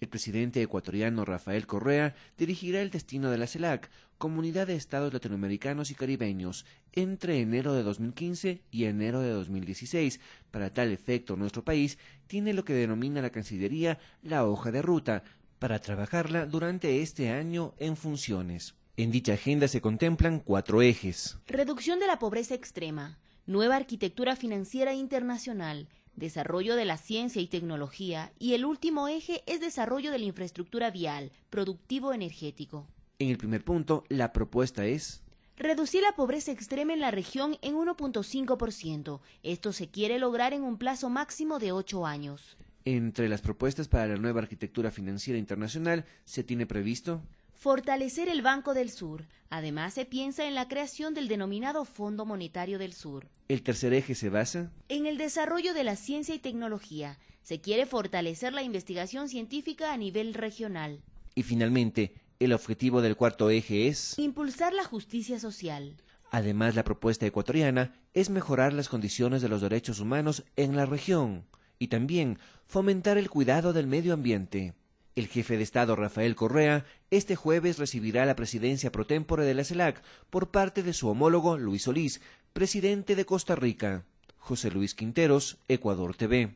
El presidente ecuatoriano Rafael Correa dirigirá el destino de la CELAC, Comunidad de Estados Latinoamericanos y Caribeños, entre enero de 2015 y enero de 2016. Para tal efecto, nuestro país tiene lo que denomina la Cancillería la hoja de ruta, para trabajarla durante este año en funciones. En dicha agenda se contemplan cuatro ejes. Reducción de la pobreza extrema, nueva arquitectura financiera internacional, desarrollo de la ciencia y tecnología, y el último eje es desarrollo de la infraestructura vial, productivo energético. En el primer punto, la propuesta es reducir la pobreza extrema en la región en 1.5%. Esto se quiere lograr en un plazo máximo de ocho años. Entre las propuestas para la nueva arquitectura financiera internacional se tiene previsto fortalecer el Banco del Sur. Además, se piensa en la creación del denominado Fondo Monetario del Sur. ¿El tercer eje se basa? En el desarrollo de la ciencia y tecnología. Se quiere fortalecer la investigación científica a nivel regional. Y finalmente, el objetivo del cuarto eje es... Impulsar la justicia social. Además, la propuesta ecuatoriana es mejorar las condiciones de los derechos humanos en la región y también fomentar el cuidado del medio ambiente. El jefe de Estado Rafael Correa este jueves recibirá la presidencia protémpora de la CELAC por parte de su homólogo Luis Solís, presidente de Costa Rica. José Luis Quinteros, Ecuador TV.